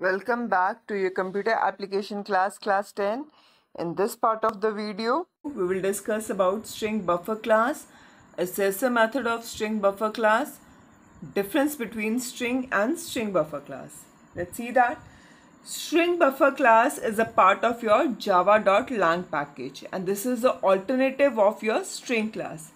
Welcome back to your computer application class, class 10. In this part of the video, we will discuss about string buffer class, accessor method of string buffer class, difference between string and string buffer class. Let's see that. String buffer class is a part of your java.lang package and this is the alternative of your string class.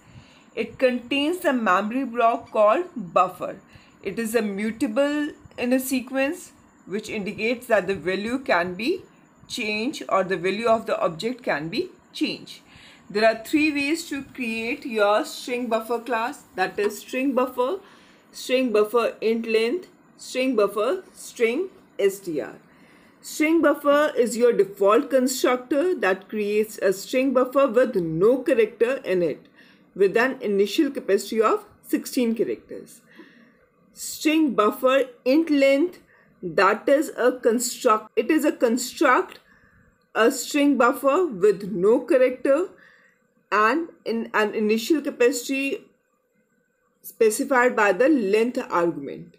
It contains the memory block called buffer. It is a mutable in a sequence which indicates that the value can be changed or the value of the object can be changed. There are three ways to create your string buffer class that is string buffer, string buffer int length, string buffer, string str. String buffer is your default constructor that creates a string buffer with no character in it with an initial capacity of 16 characters. String buffer int length that is a construct it is a construct a string buffer with no character and in an initial capacity specified by the length argument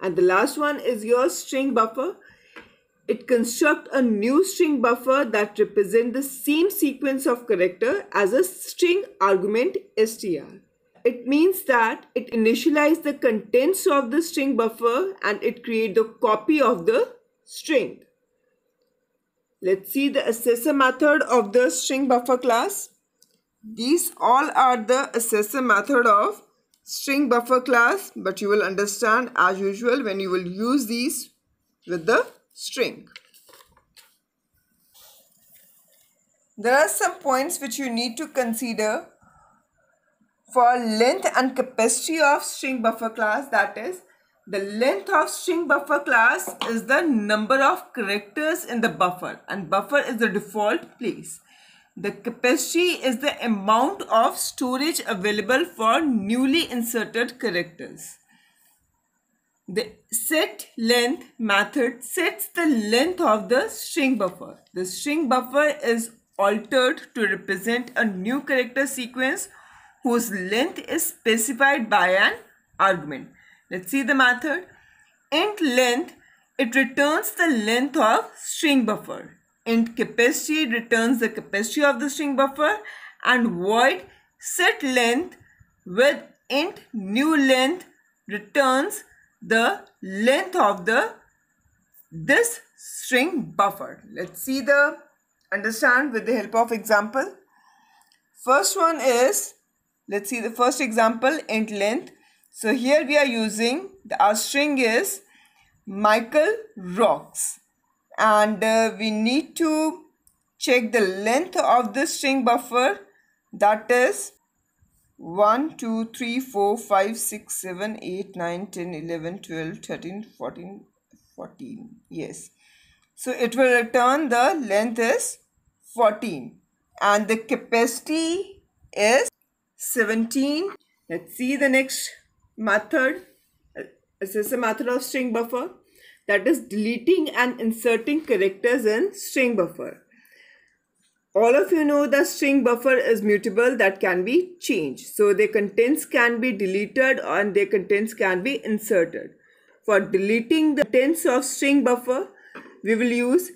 and the last one is your string buffer it construct a new string buffer that represent the same sequence of character as a string argument str it means that it initialize the contents of the string buffer and it create the copy of the string. Let's see the accessor method of the string buffer class. These all are the accessor method of string buffer class but you will understand as usual when you will use these with the string. There are some points which you need to consider for length and capacity of string buffer class that is the length of string buffer class is the number of characters in the buffer and buffer is the default place. The capacity is the amount of storage available for newly inserted characters. The set length method sets the length of the string buffer. The string buffer is altered to represent a new character sequence whose length is specified by an argument. Let's see the method. Int length, it returns the length of string buffer. Int capacity returns the capacity of the string buffer and void set length with int new length returns the length of the this string buffer. Let's see the understand with the help of example. First one is Let's see the first example, int length. So here we are using, the, our string is Michael Rocks. And uh, we need to check the length of the string buffer. That is 1, 2, 3, 4, 5, 6, 7, 8, 9, 10, 11, 12, 13, 14, 14. Yes. So it will return the length is 14 and the capacity is 17. Let's see the next method. This is a method of string buffer that is deleting and inserting characters in string buffer. All of you know the string buffer is mutable that can be changed. So their contents can be deleted and their contents can be inserted. For deleting the contents of string buffer, we will use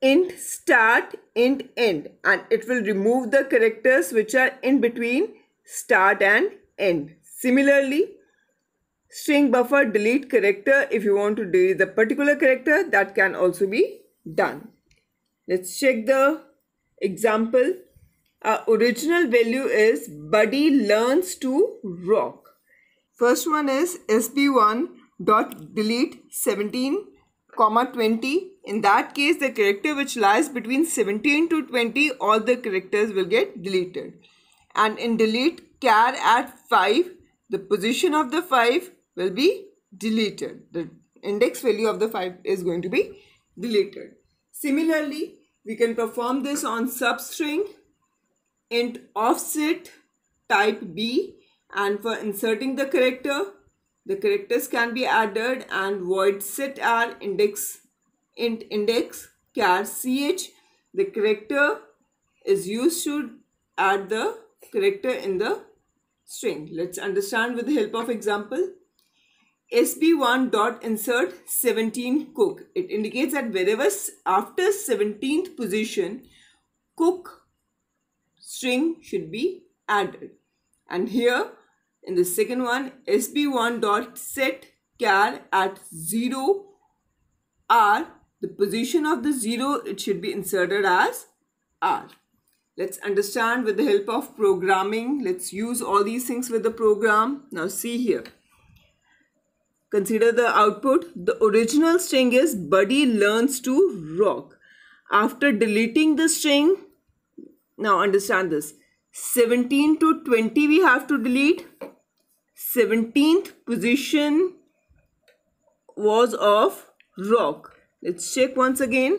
int start, int end and it will remove the characters which are in between start and end. Similarly, string buffer delete character if you want to delete the particular character that can also be done. Let's check the example. Our original value is buddy learns to rock. First one is sb1 dot delete 17 comma 20. In that case, the character which lies between 17 to 20, all the characters will get deleted and in delete char at 5 the position of the 5 will be deleted the index value of the 5 is going to be deleted similarly we can perform this on substring int offset type b and for inserting the character the characters can be added and void set r index int index char ch the character is used to add the character in the string. Let's understand with the help of example. SB1 dot insert 17 cook. It indicates that wherever after 17th position, cook string should be added. And here in the second one, SB1 dot set char at 0 R, the position of the 0, it should be inserted as R. Let's understand with the help of programming. Let's use all these things with the program. Now see here. Consider the output. The original string is Buddy learns to rock. After deleting the string, now understand this. 17 to 20 we have to delete. 17th position was of rock. Let's check once again.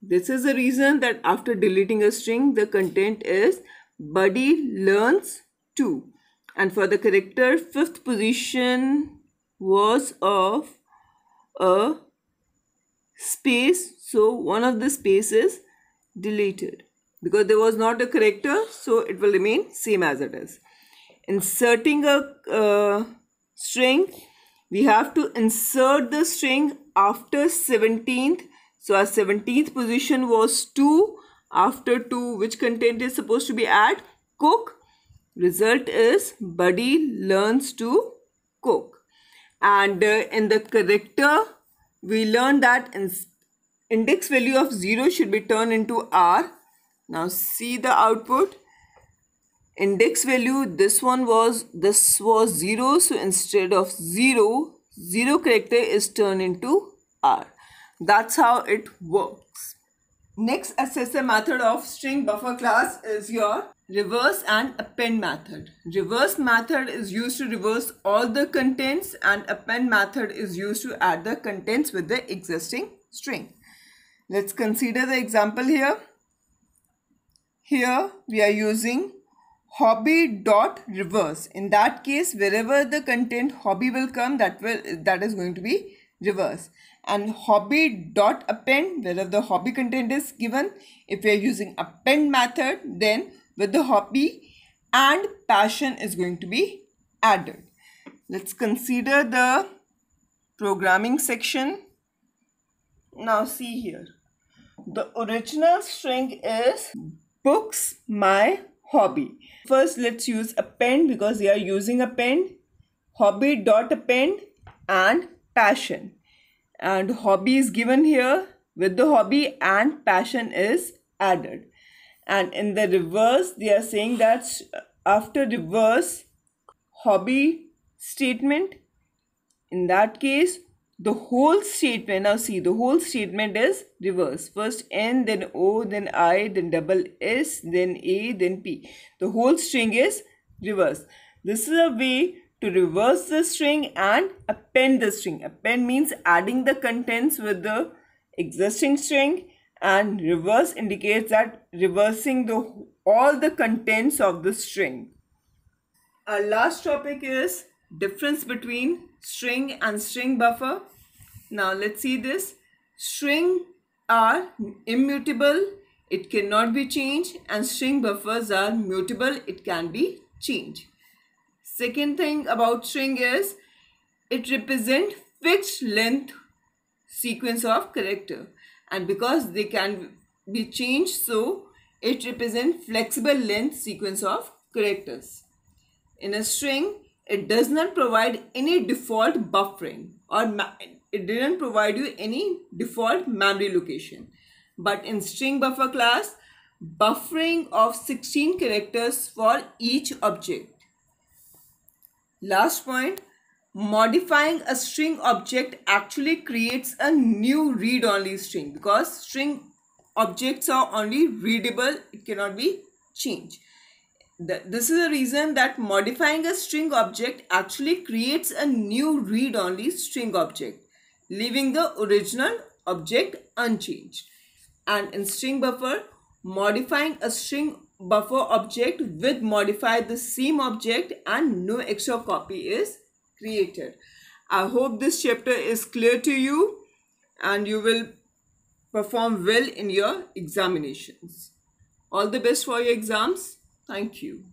This is the reason that after deleting a string, the content is buddy learns to. And for the character, fifth position was of a space. So one of the spaces deleted because there was not a character. So it will remain same as it is. Inserting a uh, string, we have to insert the string after 17th so our 17th position was 2 after 2 which content is supposed to be at cook. Result is buddy learns to cook. And uh, in the character we learned that index value of 0 should be turned into R. Now see the output. Index value this one was this was 0 so instead of 0 0 character is turned into R. That's how it works. Next assessor method of string buffer class is your reverse and append method. Reverse method is used to reverse all the contents and append method is used to add the contents with the existing string. Let's consider the example here. Here we are using hobby dot reverse. In that case, wherever the content hobby will come, that will that is going to be reverse and hobby dot append whether the hobby content is given if we are using append method then with the hobby and passion is going to be added let's consider the programming section now see here the original string is books my hobby first let's use append because we are using append hobby dot append and passion and hobby is given here with the hobby and passion is added and in the reverse they are saying that after reverse hobby statement in that case the whole statement now see the whole statement is reverse first n then o then i then double s then a then p the whole string is reverse this is a way to reverse the string and append the string. Append means adding the contents with the existing string and reverse indicates that reversing the all the contents of the string. Our last topic is difference between string and string buffer. Now let's see this. String are immutable, it cannot be changed and string buffers are mutable, it can be changed. Second thing about string is it represent fixed length sequence of character and because they can be changed so it represent flexible length sequence of characters. In a string it does not provide any default buffering or it didn't provide you any default memory location. But in string buffer class buffering of 16 characters for each object Last point, modifying a string object actually creates a new read-only string because string objects are only readable, it cannot be changed. this is the reason that modifying a string object actually creates a new read-only string object, leaving the original object unchanged. And in string buffer, modifying a string buffer object with modify the same object and no extra copy is created. I hope this chapter is clear to you and you will perform well in your examinations. All the best for your exams. Thank you.